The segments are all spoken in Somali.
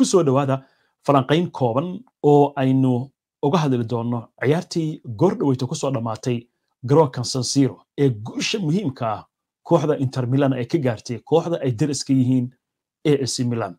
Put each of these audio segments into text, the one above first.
kusoo dhawaada falanqayn kooban oo aynu uga hadli doonno ciyaartii goor goordhaweyta kusoo dhammaatay garoonkan sansiro ee guusha muhiimka ah kooxda inter milan ay ka gaartay kooxda ay deriska yihiin a c milan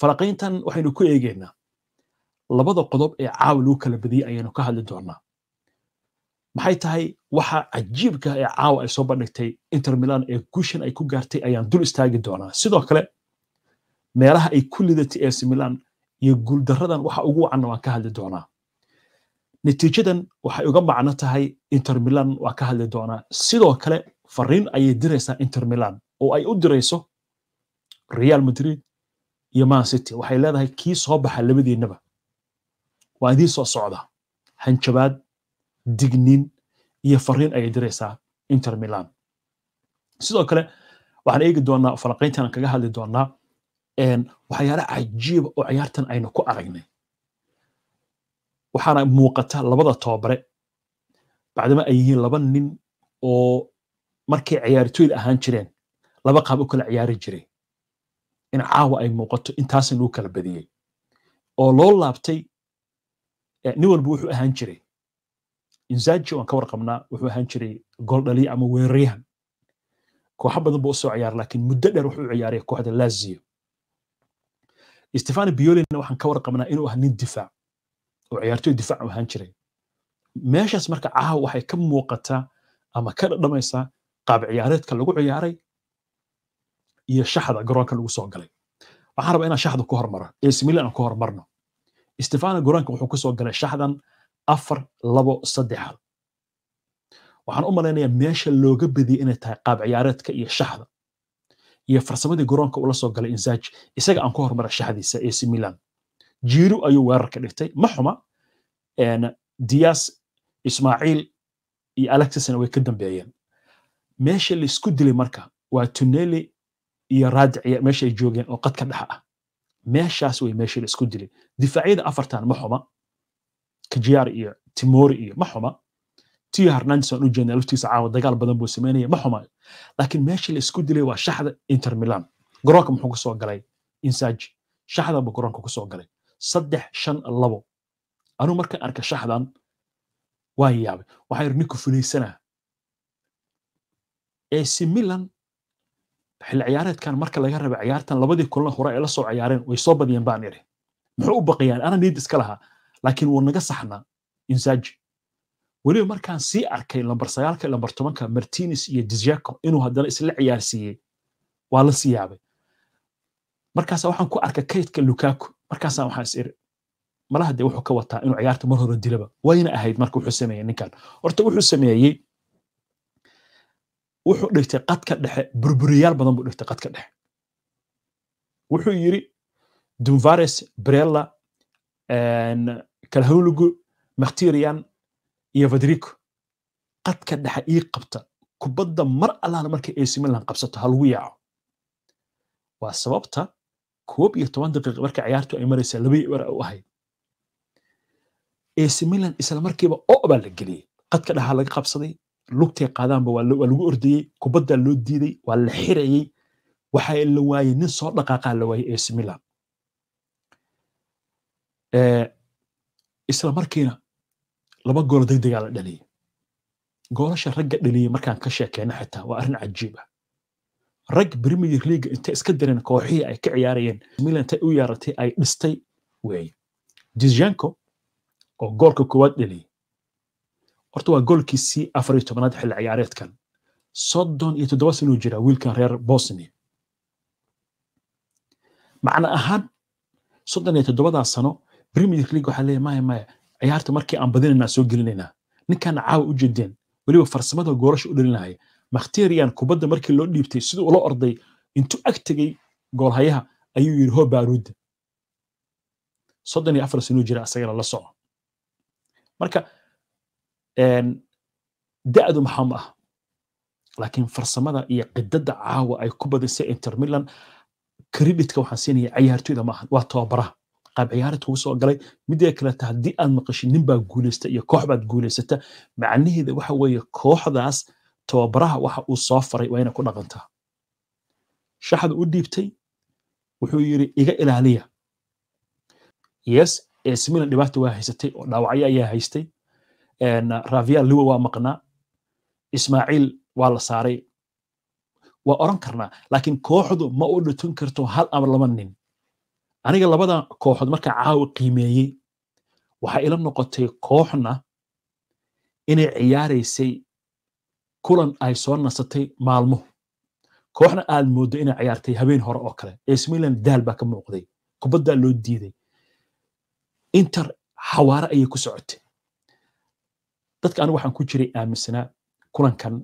falanqayntan waxaynu ku eegeynaa labada qodob ee caawa lagu kala badiyey ayaynu ka hadli doonaa maxay tahay waxa cajiibka ah ee caawa ay soo bandhigtay inter milan ee guushan ay ku gaartay ayaan dul istaagi doonaa sidoo kale meelaha ay kullida TAC Milan iyo guuldaradan waxa ugu wacanna waan ka hadli doonaa natiijadan waxay uga macno tahay Inter Milan waa ka hadli doonaa sidoo kale fariin ayay diraysaa Inter Milan oo ay u dirayso Real Madrid iyo Man City waxay leedahay kii soo baxa labadiinaba waa idii soo socda hanjabaad digniin iyo fariin ayay diraysaa Inter Milan sidoo kale waxaan eegi doonaa falanqayntan kaga hadli doonaa waxyaala cajiiba oo ciyaartan aynu ku aragnay waxaana muuqata labada tobabare bacdama ay yihiin laba nin oo markay ciyaartooyl ahaan jireen laba qaab u kala ciyaari jiray in caawa ay muuqato intaasna lagu kala badiyey oo loo laabtay nin walba wuxuu ahaan jiray inzaaji waan ka warqabnaa wuxuu ahaan jiray gooldhaliya ama weeraryahan kooxa badan buu u ciyaara laakiin muddo dheer wuxuu u kooxda laaziyo stefano biolina waxaan ka warqabnaa inuu ah nin difaac oo ciyaartoy difaac ahaan jiray meeshaas marka caawa waxay ka muuqataa ama ka dhadhamaysaa qaab ciyaareedka lagu ciyaaray iyo shaxda garoonka lagu soo galay waxaan rabaa inaan shaxda ku hormaro ac aan ku hormarno stefano garoonka wuxuu kusoo galay shaxdan afar labo saddexaad waxaan u malaynayaa meesha looga badiyey inay tahay qaab ciyaareedka iyo shaxda iyo farsamadii garoonka ula soo galay insaaj isaga aan ku hormara shaxdiisa AC Milan jiiru ayuu weerarka dhigtay ma xuma dias ismaaciil iyo alexisna way ka dambeeyeen meesha laisku dilay marka waa tuneli iyo raadic meesha ay joogeen oo qadka dhexa ah meeshaas way meesha laisku dilay difaacyada afartan ma xuma kajiyaar iyo timori iyo ma xuma t hernandes aan u jeedna laftiisa caawa dagaal badan buu samaynaya ma xumaayo laakiin meesha la dilay waa shaxda inter milan garoonka muxuu ku galay insaaji shaxda buu garoonka ku galay saddex shan labo anuu markaan arka shaxdan waan yaabay waxaan yidhi ninku fulaysanaa ac milan xilli ciyaareedkan marka laga rabay ciyaartan labadii kulana hore ay la ciyaareen way soo badiyeen baan idhi muxuu u baqayaan ana niid iska lahaa laakiin wuu naga saxnaa insaaji weliba markaan sii arkay lambar sagaalka lambar tobanka martines iyo dizyaco inuu haddana isla ciyaarsiiyey waa la siyaabay markaasa waxaan ku arkay kaydka lukaku markaasaa waxaan is iri malaha wuxuu ka wataa inuu ciyaarta mar hore dilaba wayna ahayd marka wuxuu sameeyey ninkan horta wuxuu sameeyey wuxuu dhigtay qadka dhexe burburiyaal badan buu dhigtay qadka dhexe wuxuu yiri dumvares brella kalahulugu makhtirian iyo vadrico qadka dhexe ii qabta kubadda mar allaala marka ac milan qabsato ha lagu yaaco waa sababta koob iyo toban daqiiq marka ciyaartu ay maraysaa labay bar u ahayd ac milan isla markiiba oo baa la geliyey qadka dhexa laga qabsaday lugtay qaadaanba waa lagu ordayey kubaddaa loo diiday waa la xirayey waxa la waayey nin soo dhaqaaqaa la waayey ac milan eh, isla laba gool degdegaa ah la dhaliyay goolasha ragga dhaliyay markaan ka sheekeyna xitaa waa arrin cajiib ah rag premier league intay iska direen kooxihii ay ka ciyaarayeen milan intay u yaaratay ay dhistay weeye dijanko oo goolka koowaad dhaliyay horta waa goolkiisii afar iyo tobanaad xilli ciyaareedkan soddon iyo toddoba sanuu jiraa wiilkan reer bosnia macna ahaan soddon iyo toddobadaa sano premier league waxaa leeyahy maya maya ciyaarta markii aan badinanaa soo gelinaynaa ninkaana caawa u jeedeen weliba farsamada goolasha u dhalinaya makhteriyan kubadda markii loo dhiibtay siduu ula orday intuu ag tegay goolhayaha ayuu yidhi hoo baaruudda soddon iyo afar sinuu jira asagana la soco marka da'du maxaa ma ah laakiin farsamada iyo qidada caawa ay ku badisay intermilan kreditka waxaan siinaya ciyaartoyda ma waa tababaraha qaab ciyaarta uu soo galay midee kaleta haddii aad maqashid ninbaa guulaysta iyo koox baad guulaysata macnaheeda waxa weeye kooxdaas tababaraha waxa uu soo faray waa ina ku dhaqantaa shaxda u dhiibtay wuxuu yidhi iga ilaaliya yes esmilan dhibaata waa haysatay oo dhaawacyo ayaa haystay ravial liwa waa maqnaa ismaaciil waa la saaray waa oran karnaa laakiin kooxdu ma u dhutun karto hal ama laba nin aniga labada kooxood markaa caawa qiimeeyey waxaa ila noqotay kooxna inay ciyaaraysay kulan ay soo nasatay maalmo kooxna aad moodo inay ciyaartay habeen hore oo kale esmilan daal baa ka muuqday kubaddaa loo diiday inter xawaare ayay ku socotay dadka anigu waxaan ku jiray aaminsanaa kulankan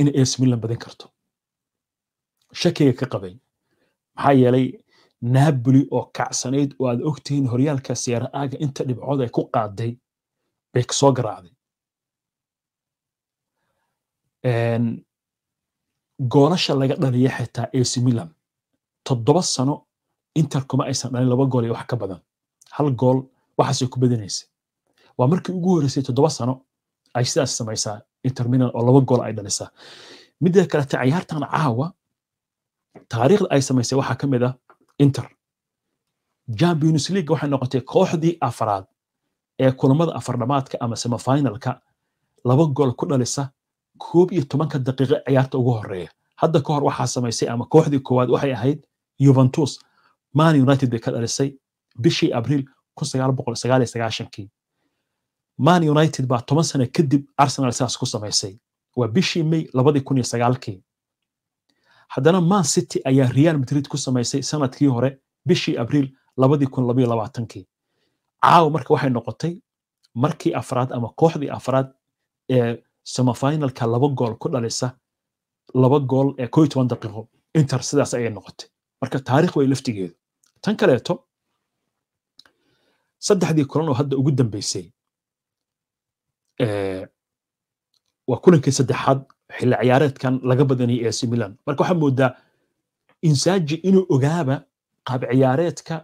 in esmilan badin karto shakiga ka qabay maxaa yeelay naabuli oo kacsanayd oo aad ogtihiin horyaalka siyaara aaga inta dhibcood ay ku qaaday bay kasoo garaacday goolasha laga dhaliya xitaa ac milan toddoba sano inter kuma aysan dhalin laba gool iyo wax ka badan hal gool waxaasay ku badanaysa waa markii ugu horreysay toddoba sano ay sidaas samaysaa inter milan oo laba gool ay dhalisaa midda kalete cayaartan caawa taariikhda ay samaysay waxaa ka mid ah inter champions league waxay noqotay kooxdii afraad ee kulamada afardhamaadka ama semifinalka laba gool ku dhalisa koob iyo tobanka daqiiqo ciyaarta ugu horeeya hadda ka hor waxaa samaysay ama kooxdii koowaad waxay ahayd yuventus man united bay ka dhalisay bishii abriil man united baa toban sano kadib arsenal sidaas ku samaysay waa bishii may labadii kun iyo sagaalkii haddana man city ayaa real madrid ku samaysay sanadkii hore bishii abriil caawa marka waxay noqotay markii afraad ama kooxdii afraad ee semifinalka laba gool ku dhalisa laba gool ee ko toban daqiiqo inter sidaas ayay noqotay marka taarikh way laftigeedu tan kaleeto saddexdii kulan oo hadda ugu dambeysay waa kulankii saddexaad xilli ciyaareedkan laga badanayay ac milan marka waxaa moodaa insaji inuu ogaaba qaab ciyaareedka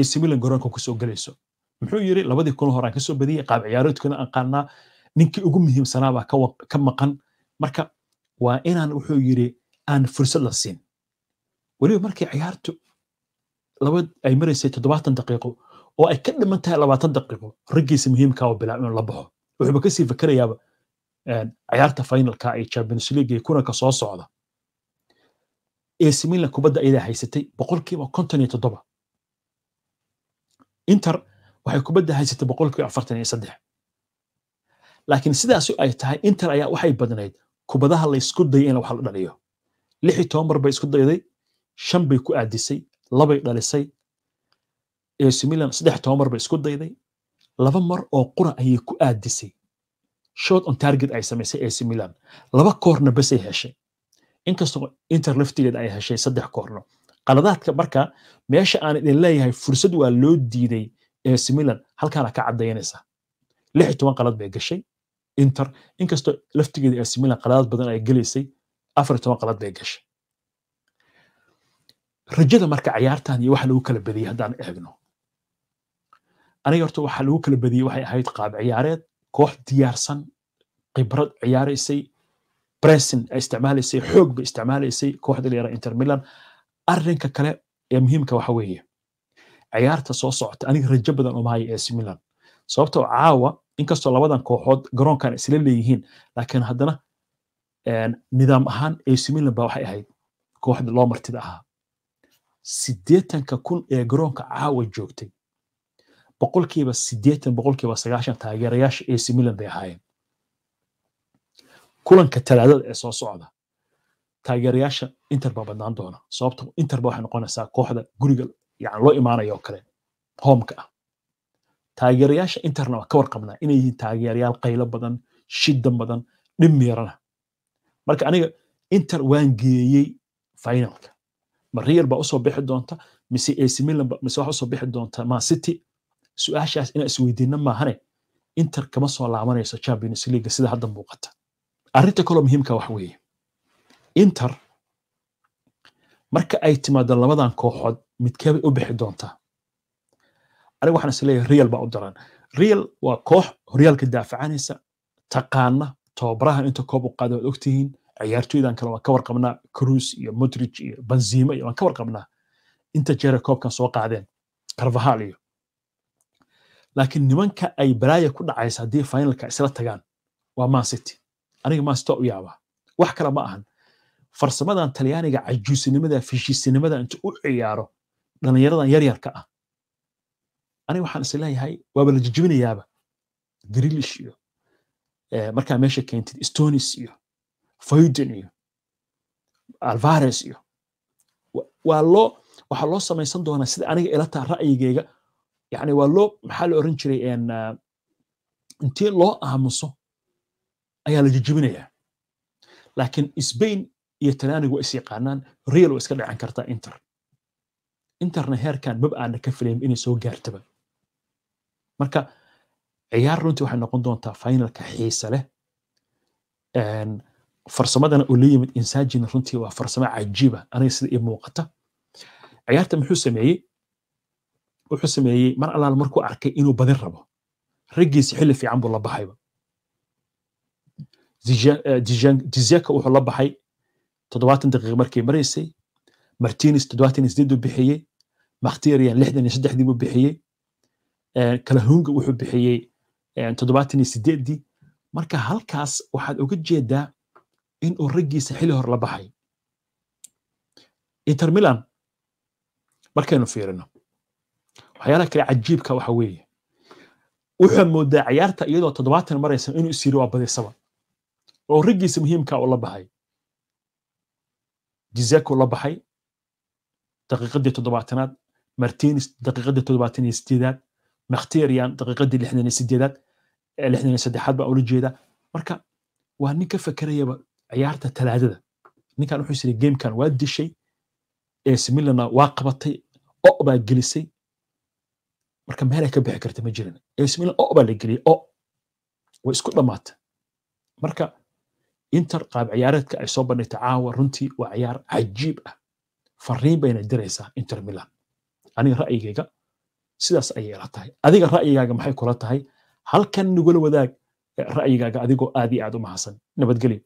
ac milan garoonka kusoo gelayso muxuu yiri labadii kun horaan kasoo badiyey qaab ciyaareedkuna aqaanaa ninkii ugu muhiimsanaabaa ka maqan marka waa inaan wuxuu yiri aan fursad la siin weliba markay ciyaartu labad ay maraysay toddobaatan daqiiqo oo ay ka dhiman tahay labaatan daqiiqo raggiisa muhiimkaa ah oo bilaa inuu la baxo wuxuuba kasii fakerayaaba ciyaarta finalka ee champions league ee kunanka soo socda AC Milan kubadda ayada haysatay boqolkiiba konton iyo toddoba inter waxay kubadda haysatay boqolkiiba afartan iyo saddex laakiin sidaas ay tahay inter ayaa waxay badnayd kubadaha la isku dayay in wax la dhaliyo lix iyo toban mar bay isku dayday shan bay ku aadisay labay dhalisay AC Milan saddex toban mar bay isku dayday laba mar oo qura ayay ku aadisay short on target ay samaysay AC Milan laba koorna bas heshay inkastoo Inter laftigeed ay heshay saddex koorno qaladaadka marka meesha aan idin leeyahay fursad waa loo diiday AC Milan halkaana ka cadaynaysa lix iyo toban qalad bay gashay Inter inkastoo laftigeeda AC Milan qaladaad badan ay galaysay afar iyo toban qalad bay gashay rajada marka ciyaartan iyo waxa lagu kala badiyay haddaan eegno aniga horta waxa lagu kala badiyey waxay ahayd qaab ciyaareed koox diyaarsan khibrad ciyaaraysay bressin ay isticmaalaysay xoog bay isticmaalaysay kooxda la yaraha intermilan arrinka kale ee muhiimka waxa weeye ciyaarta soo socota aniga rajo badan uma ac milan sababtoo ah caawa inkastoo labadan kooxood garoonkan isla leeyihiin laakiin haddana nidaam ahaan ac milan baa waxay ahayd kooxda loo martida ahaa siddeetanka kun ee garoonka caawa joogtay boqolkiiba sideetan boqolkiiba sagaashan taageerayaasha ac milan bay ahaayeen kulanka talaadada ee soo socda taageerayaasha inter badnaan doona sababto ah inter waxay noqonaysaa kooxda guriga yani loo imaanayo kale hoomka ah taageerayaasha interna waa ka warqabnaa inay yihiin taageerayaal qaylo badan shidan badan dhimmiirana marka aniga inter waan geeyey finalka ma real baa usoo bixi doonta mise ac milan mise wax usoo bixi doonta man city su-aashaas inaan isweydiinna maahane inter kama soo laabanayso champions leaga sida hadda muuqata arrinta kaloo muhiimka ah wax weeye inter marka ay timaado labadan kooxood midkeebay u bixi doontaa aniga waxaan isleeyahay real baa u daran real waa koox horyaalka daafacanaysa taqaana tababarahan inta koob u qaada waad ogtihiin ciyaartoydan kale waan ka warqabnaa cruise iyo modrich iyo benzima iyo waan ka warqabnaa inta jeera koobkan soo qaadeen carvahal iyo laakiin nimanka ay balaaya ku dhacaysa haddii finalka isla tagaan waa mancity aniga mancity u yaabaa wax kale ma ahan farsamadan talyaaniga cajuusinimada fishisinimada inta u ciyaaro dhallinyaradan yaryarka ah aniga waxaan isleeyahay leeyahay waaba la jijibinayaaba grilish iyo eh, markaa meesha keentid stonis iyo faydin iyo alvares iyo waa loo waxaa loo samaysan doonaa sida aniga ila taa ra'yigayga yani waa loo maxaa la oran jiray ah, intii loo aamuso ayaa la jijibinaya laakiin sbain iyo talanig waa is yaqaanaan real waa iska dhacan kartaa inter interna heerkan mab aana ka filayn inay soo gaartaba marka ciyaar runtii waxay noqon doontaa finalka xiise leh farsamadana oo la yimid insajina runtii waa farsamo cajiiba ah, aniga sida ii muuqata ciyaarta muxuu sameeyey wuxuu sameeyey mar allaal markuu arkay inuu badin rabo raggiisi xilli fiican buu la baxayba jizeka eh, wuxuu la baxay toddobaatan daqiiqa markay maraysay martinis toddobaatan isdeeduu bixiyey makhtirian lixdan iyo saddexdii buu bixiyey eh, kalahunga wuxuu bixiyey eh, toddobaatan iyo sideeddii marka halkaas waxaad uga jeeddaa inuu raggiisa xilli hor la baxay intermilan markaynu fiirino waxyaalaha kale cajiibka waxa weeye wuxuu moodaa ciyaarta iyadoo toddobaatan maraysa inuu is yiri waa badisaba oo riggiisa muhiimka uu la baxay jizeku la baxay daqiiqadii toddobaatanaad martinis daqiiqadii toddobaatan iyo sideedaad makhtirian daqiiqadii lixdan iyo sideedaad lixdan iyo saddexaad baa ula jeeda marka waa nin ka fakerayaba ciyaarta talaadada ninkan wuxuu is gamekan waa dishay ee waa qabatay o baa gelisay marka meelay ka bixi karta ma jirin AC Milan o baa la geliyay o way isku dhammaatay marka inter qaab ciyaareedka ay soo bandhigtay caawa runtii waa ciyaar cajiib ah fariin bayna diraysaa inter Milan aniga ra'yigayga sidaas ayay ila tahay adiga ra'yigaaga maxay kula tahay halkan nagula wadaag eh, ra'yigaaga adigoo aad iyo aad u mahadsan nabadgelyo